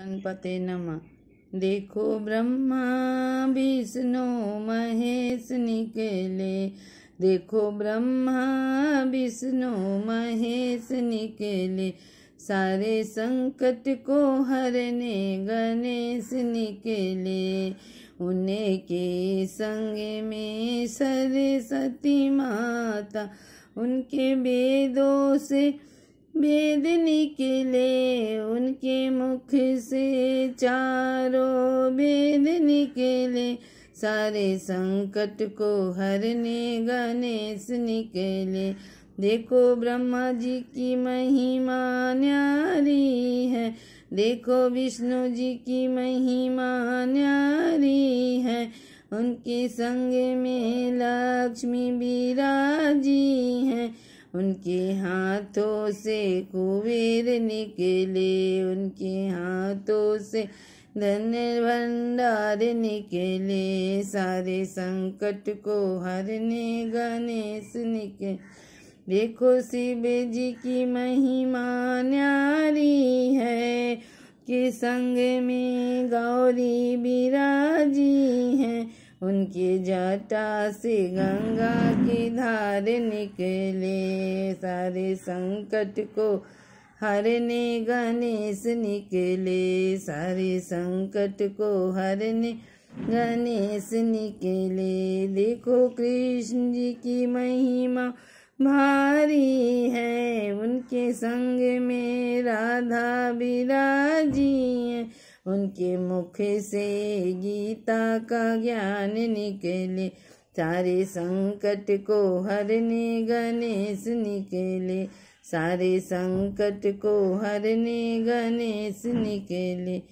गणपते नम देखो ब्रह्मा विष्णु महेश निकले देखो ब्रह्मा विष्णु महेश निकले सारे संकट को हरने गणेश निकले उन्हें के संग में सरस्वती माता उनके वेदों से के निकले उनके मुख से चारों के निकले सारे संकट को हरने गणेश निकले देखो ब्रह्मा जी की महिमा न्यारी है देखो विष्णु जी की महिमा न्यारी है उनके संग में लक्ष्मी जी हैं उनके हाथों से कुबेर निकले उनके हाथों से धन भंडार निकले सारे संकट को हरने गणेश निकले देखो शिव जी की महिमा न्यारी है कि संग में गौरी बिराजी हैं उनके जाटा से गंगा की धार निकले सारे संकट को हरने गणेश निकले सारे संकट को हरने गणेश निकले देखो कृष्ण जी की महिमा भारी है उनके संग में राधा विराजी उनके मुख से गीता का ज्ञान निकले सारे संकट को हरने गणेश निकले सारे संकट को हरने गणेश निकले